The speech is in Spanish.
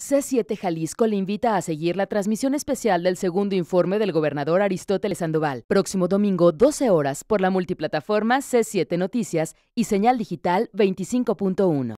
C7 Jalisco le invita a seguir la transmisión especial del segundo informe del gobernador Aristóteles Sandoval, próximo domingo 12 horas por la multiplataforma C7 Noticias y señal digital 25.1.